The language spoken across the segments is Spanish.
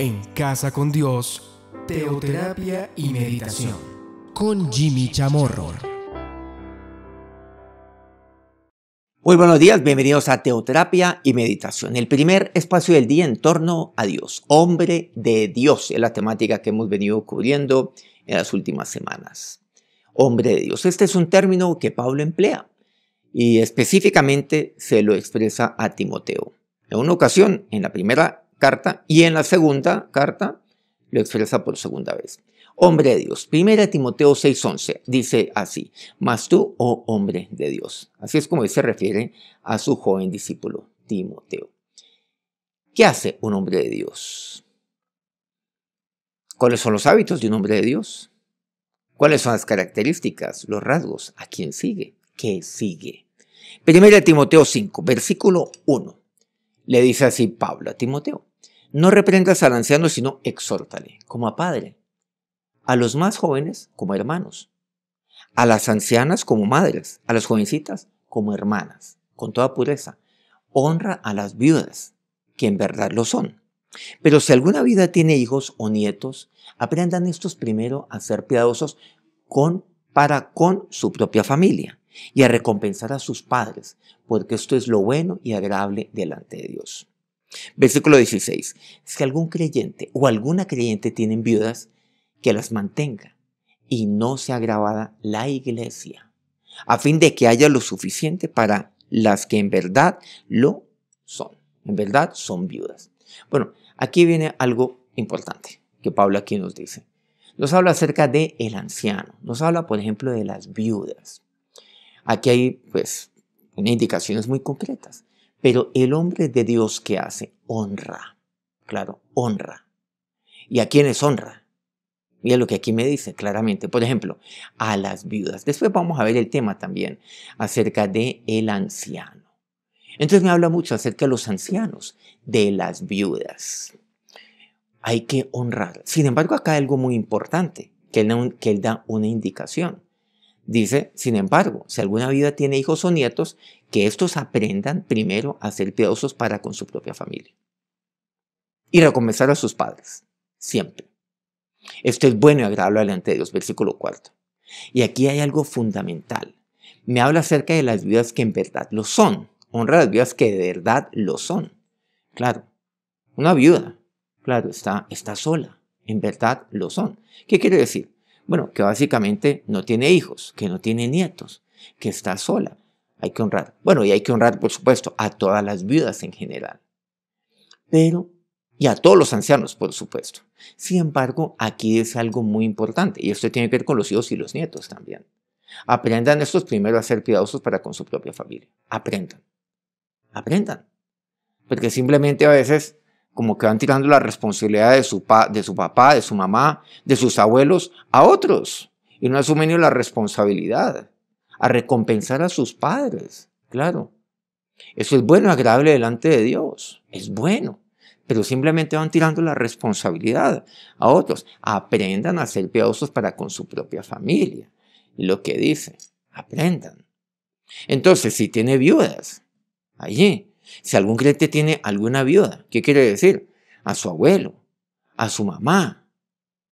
en Casa con Dios, Teoterapia y Meditación, con Jimmy Chamorro. Muy buenos días, bienvenidos a Teoterapia y Meditación, el primer espacio del día en torno a Dios, hombre de Dios, es la temática que hemos venido cubriendo en las últimas semanas. Hombre de Dios, este es un término que Pablo emplea y específicamente se lo expresa a Timoteo. En una ocasión, en la primera carta y en la segunda carta lo expresa por segunda vez. Hombre de Dios. Primera Timoteo 6:11 dice así, más tú, oh hombre de Dios. Así es como se refiere a su joven discípulo, Timoteo. ¿Qué hace un hombre de Dios? ¿Cuáles son los hábitos de un hombre de Dios? ¿Cuáles son las características, los rasgos? ¿A quién sigue? ¿Qué sigue? Primera Timoteo 5, versículo 1. Le dice así Pablo a Timoteo. No reprendas al anciano, sino exhórtale, como a padre. A los más jóvenes, como hermanos. A las ancianas, como madres. A las jovencitas, como hermanas. Con toda pureza. Honra a las viudas, que en verdad lo son. Pero si alguna vida tiene hijos o nietos, aprendan estos primero a ser piadosos con, para con su propia familia y a recompensar a sus padres, porque esto es lo bueno y agradable delante de Dios. Versículo 16. Si algún creyente o alguna creyente tienen viudas, que las mantenga y no sea agravada la iglesia, a fin de que haya lo suficiente para las que en verdad lo son. En verdad son viudas. Bueno, aquí viene algo importante que Pablo aquí nos dice. Nos habla acerca de el anciano, nos habla por ejemplo de las viudas. Aquí hay pues unas indicaciones muy concretas. Pero el hombre de Dios que hace honra, claro, honra. ¿Y a quiénes honra? Mira lo que aquí me dice claramente. Por ejemplo, a las viudas. Después vamos a ver el tema también acerca de el anciano. Entonces me habla mucho acerca de los ancianos, de las viudas. Hay que honrar. Sin embargo, acá hay algo muy importante, que que él da una indicación. Dice, sin embargo, si alguna viuda tiene hijos o nietos que estos aprendan primero a ser piadosos para con su propia familia. Y recompensar a sus padres, siempre. Esto es bueno y agradable delante de Dios, versículo cuarto Y aquí hay algo fundamental. Me habla acerca de las viudas que en verdad lo son. Honra las viudas que de verdad lo son. Claro, una viuda, claro, está, está sola. En verdad lo son. ¿Qué quiere decir? Bueno, que básicamente no tiene hijos, que no tiene nietos, que está sola, hay que honrar. Bueno, y hay que honrar, por supuesto, a todas las viudas en general. Pero, y a todos los ancianos, por supuesto. Sin embargo, aquí es algo muy importante, y esto tiene que ver con los hijos y los nietos también. Aprendan estos primeros a ser cuidadosos para con su propia familia. Aprendan. Aprendan. Porque simplemente a veces como que van tirando la responsabilidad de su, de su papá, de su mamá, de sus abuelos a otros. Y no asumen ni la responsabilidad a recompensar a sus padres, claro. Eso es bueno, agradable delante de Dios, es bueno, pero simplemente van tirando la responsabilidad a otros. Aprendan a ser piadosos para con su propia familia, lo que dice, aprendan. Entonces, si tiene viudas, allí, si algún creyente tiene alguna viuda, ¿qué quiere decir? A su abuelo, a su mamá,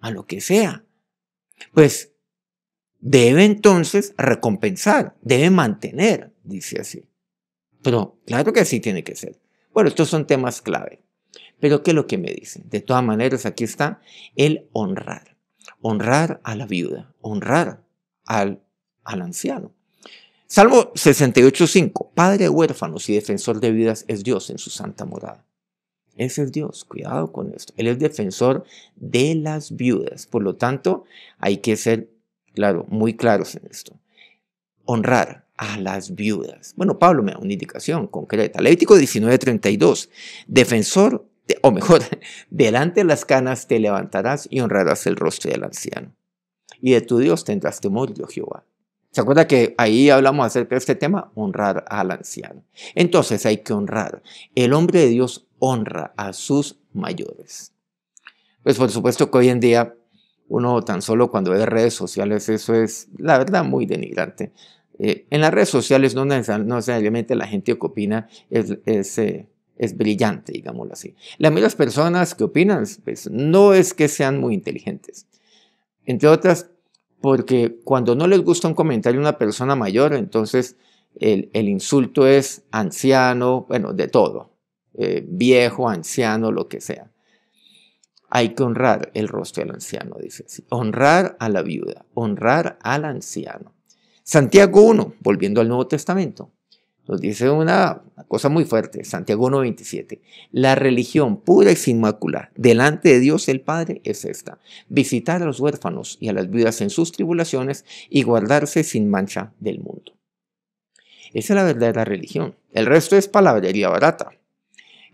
a lo que sea. Pues debe entonces recompensar, debe mantener, dice así. Pero claro que así tiene que ser. Bueno, estos son temas clave. Pero ¿qué es lo que me dicen? De todas maneras, aquí está el honrar. Honrar a la viuda, honrar al, al anciano. Salmo 68.5. Padre de huérfanos y defensor de vidas es Dios en su santa morada. Ese es Dios, cuidado con esto. Él es defensor de las viudas. Por lo tanto, hay que ser claro, muy claros en esto. Honrar a las viudas. Bueno, Pablo me da una indicación concreta. Levítico 19:32. Defensor, o mejor, delante de las canas te levantarás y honrarás el rostro del anciano. Y de tu Dios tendrás temor, yo Jehová. ¿Se acuerda que ahí hablamos acerca de este tema? Honrar al anciano. Entonces hay que honrar. El hombre de Dios honra a sus mayores. Pues por supuesto que hoy en día uno tan solo cuando ve redes sociales, eso es, la verdad, muy denigrante. Eh, en las redes sociales no, necesariamente la gente que opina es, eh, es, brillante, digámoslo así. Las mismas personas que opinan, pues, no es que sean muy inteligentes. Entre otras, porque cuando no les gusta un comentario de una persona mayor, entonces el, el insulto es anciano, bueno, de todo, eh, viejo, anciano, lo que sea hay que honrar el rostro del anciano, dice así. Honrar a la viuda, honrar al anciano. Santiago 1, volviendo al Nuevo Testamento, nos dice una, cosa muy fuerte, Santiago 1, 27. La religión pura y sin mácula delante de Dios el Padre es esta, visitar a los huérfanos y a las viudas en sus tribulaciones y guardarse sin mancha del mundo. Esa es la verdadera religión. El resto es palabrería barata.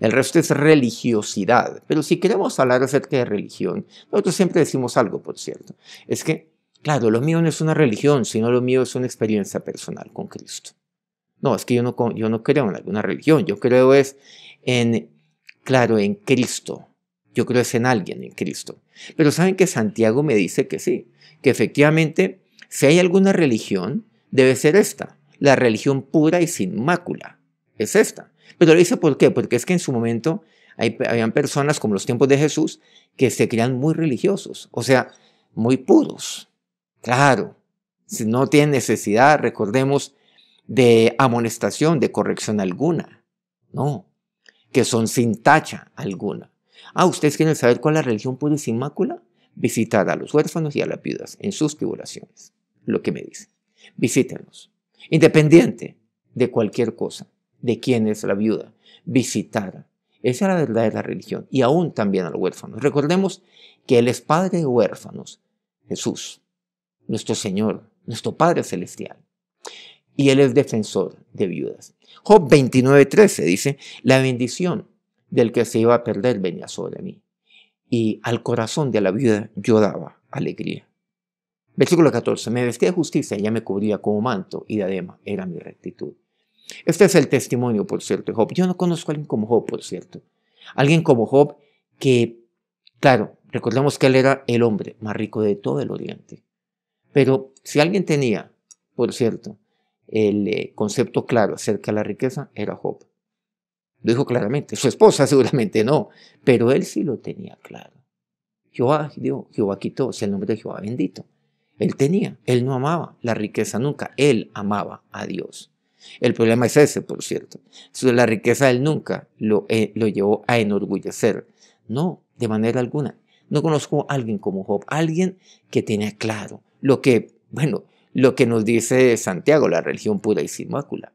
El resto es religiosidad. Pero si queremos hablar acerca de religión, nosotros siempre decimos algo, por cierto. Es que, claro, lo mío no es una religión, sino lo mío es una experiencia personal con Cristo. No, es que yo no, yo no creo en alguna religión, yo creo es en, claro, en Cristo. Yo creo es en alguien, en Cristo. Pero saben que Santiago me dice que sí, que efectivamente, si hay alguna religión, debe ser esta, la religión pura y sin mácula. Es esta. Pero le dice por qué? Porque es que en su momento hay, habían personas como los tiempos de Jesús que se creían muy religiosos, o sea, muy puros. Claro, no tienen necesidad, recordemos, de amonestación, de corrección alguna. No, que son sin tacha alguna. Ah, ¿ustedes quieren saber cuál es la religión pura y sin mácula? Visitar a los huérfanos y a las viudas en sus tribulaciones. Lo que me dice. Visítenlos. Independiente de cualquier cosa de quién es la viuda, visitar. Esa es la verdad de la religión y aún también a los huérfanos. Recordemos que Él es Padre de huérfanos, Jesús, nuestro Señor, nuestro Padre Celestial. Y Él es defensor de viudas. Job 29.13 dice, la bendición del que se iba a perder venía sobre mí. Y al corazón de la viuda yo daba alegría. Versículo 14. Me vestía de justicia, ella me cubría como manto y de adema era mi rectitud. Este es el testimonio, por cierto, de Job. Yo no conozco a alguien como Job, por cierto. Alguien como Job que, claro, recordemos que él era el hombre más rico de todo el Oriente. Pero si alguien tenía, por cierto, el eh, concepto claro acerca de la riqueza, era Job. Lo dijo claramente. Su esposa seguramente no, pero él sí lo tenía claro. Jehová dio, Jehová quitó, es el nombre de Jehová bendito. Él tenía, él no amaba la riqueza nunca, él amaba a Dios. El problema es ese, por cierto. La riqueza él nunca lo, eh, lo llevó a enorgullecer. No, de manera alguna. No conozco a alguien como Job, alguien que tenía claro lo que, bueno, lo que nos dice Santiago, la religión pura y sin mácula.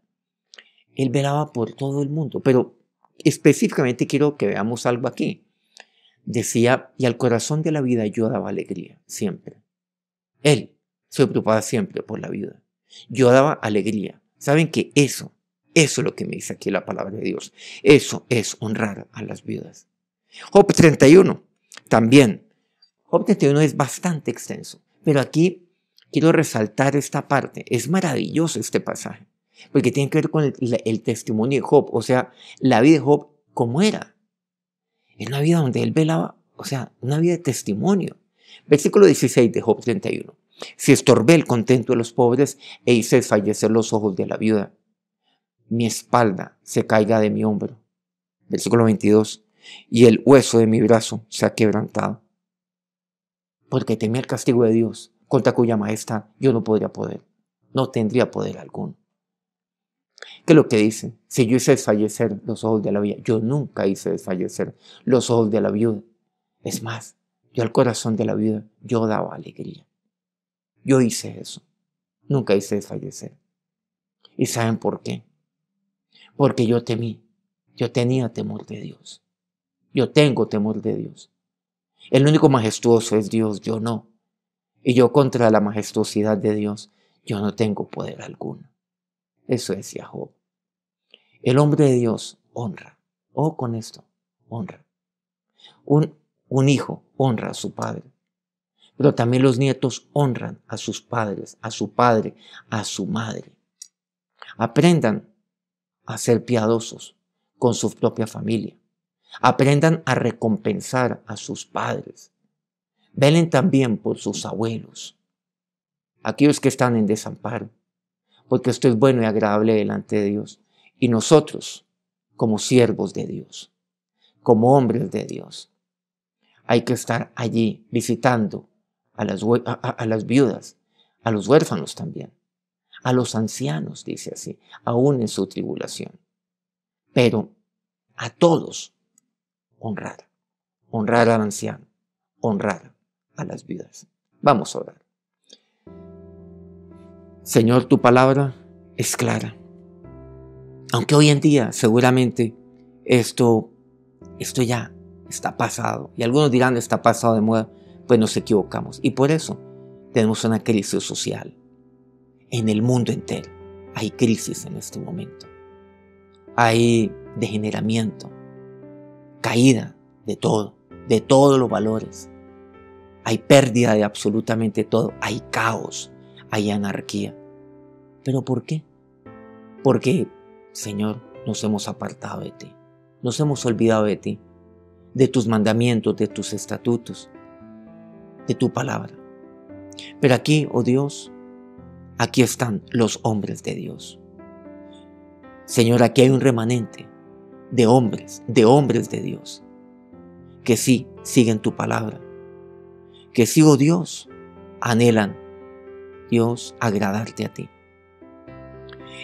Él velaba por todo el mundo, pero específicamente quiero que veamos algo aquí. Decía, y al corazón de la vida yo daba alegría, siempre. Él se preocupaba siempre por la vida. Yo daba alegría. Saben que eso, eso es lo que me dice aquí la palabra de Dios. Eso es honrar a las viudas. Job 31, también. Job 31 es bastante extenso, pero aquí quiero resaltar esta parte. Es maravilloso este pasaje, porque tiene que ver con el, testimonio de Job, o sea, la vida de Job como era. Es una vida donde él velaba, o sea, una vida de testimonio. Versículo 16 de Job 31. Si estorbé el contento de los pobres e hice desfallecer los ojos de la viuda. Mi espalda se caiga de mi hombro. Versículo 22. Y el hueso de mi brazo se ha quebrantado. Porque temía el castigo de Dios, contra cuya majestad yo no podría poder. No tendría poder alguno. ¿Qué es lo que dice? Si yo hice desfallecer los ojos de la viuda, yo nunca hice desfallecer los ojos de la viuda. Es más, yo al corazón de la viuda, yo daba alegría. Yo hice eso. Nunca hice desfallecer. ¿Y saben por qué? Porque yo temí. Yo tenía temor de Dios. Yo tengo temor de Dios. El único majestuoso es Dios, yo no. Y yo contra la majestuosidad de Dios, yo no tengo poder alguno. Eso decía Job. El hombre de Dios honra. Oh, con esto, honra. Un, un hijo honra a su padre. Pero también los nietos honran a sus padres, a su padre, a su madre. Aprendan a ser piadosos con su propia familia. Aprendan a recompensar a sus padres. Velen también por sus abuelos, aquellos que están en desamparo, porque esto es bueno y agradable delante de Dios. Y nosotros, como siervos de Dios, como hombres de Dios, hay que estar allí visitando a las, las viudas, a los huérfanos también, a los ancianos, dice así, aún en su tribulación. Pero a todos honrar, honrar al anciano, honrar a las viudas. Vamos a orar. Señor, tu palabra es clara. Aunque hoy en día seguramente esto, esto ya está pasado. Y algunos dirán está pasado de moda pues nos equivocamos. Y por eso tenemos una crisis social. En el mundo entero hay crisis en este momento. Hay degeneramiento, caída de todo, de todos los valores. Hay pérdida de absolutamente todo. Hay caos, hay anarquía. ¿Pero por qué? Porque, Señor, nos hemos apartado de ti. Nos hemos olvidado de ti, de tus mandamientos, de tus estatutos, de tu palabra. Pero aquí, oh Dios, aquí están los hombres de Dios. Señor, aquí hay un remanente de hombres, de hombres de Dios, que sí siguen tu palabra, que sí, oh Dios, anhelan, Dios, agradarte a ti.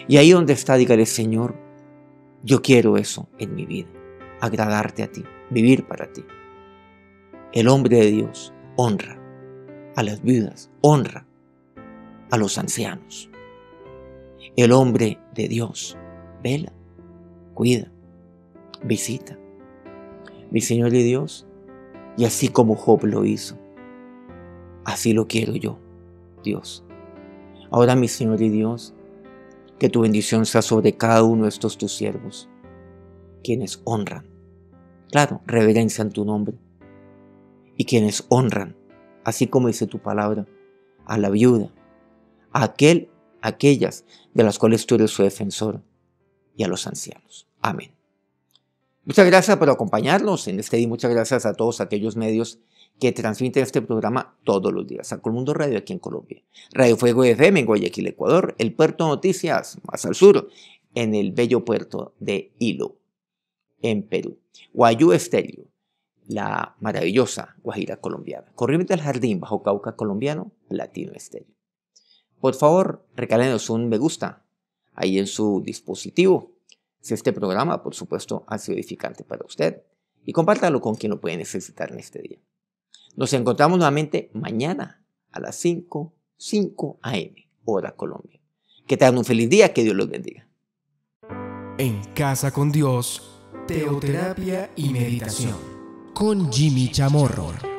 Y ahí donde está, dígale, Señor, yo quiero eso en mi vida, agradarte a ti, vivir para ti. El hombre de Dios honra a las viudas, honra a los ancianos. El hombre de Dios vela, cuida, visita. Mi Señor y Dios, y así como Job lo hizo, así lo quiero yo, Dios. Ahora, mi Señor y Dios, que tu bendición sea sobre cada uno de estos tus siervos, quienes honran, claro, reverencian tu nombre, y quienes honran, así como dice tu palabra, a la viuda, a aquel, aquellas de las cuales tú eres su defensor y a los ancianos. Amén. Muchas gracias por acompañarnos en este día. muchas gracias a todos aquellos medios que transmiten este programa todos los días. A Colmundo Radio aquí en Colombia. Radio Fuego FM en Guayaquil, Ecuador. El Puerto Noticias, más al sur, en el bello puerto de Hilo, en Perú. Guayú Estéreo la maravillosa Guajira colombiana. Corriente del Jardín, Bajo Cauca colombiano, Latino Estéreo. Por favor, regálenos un me gusta ahí en su dispositivo. Si este programa, por supuesto, ha sido edificante para usted y compártalo con quien lo puede necesitar en este día. Nos encontramos nuevamente mañana a las 5, 5 a.m., hora Colombia. Que tengan un feliz día, que Dios los bendiga. En casa con Dios, teoterapia y meditación con Jimmy Chamorro.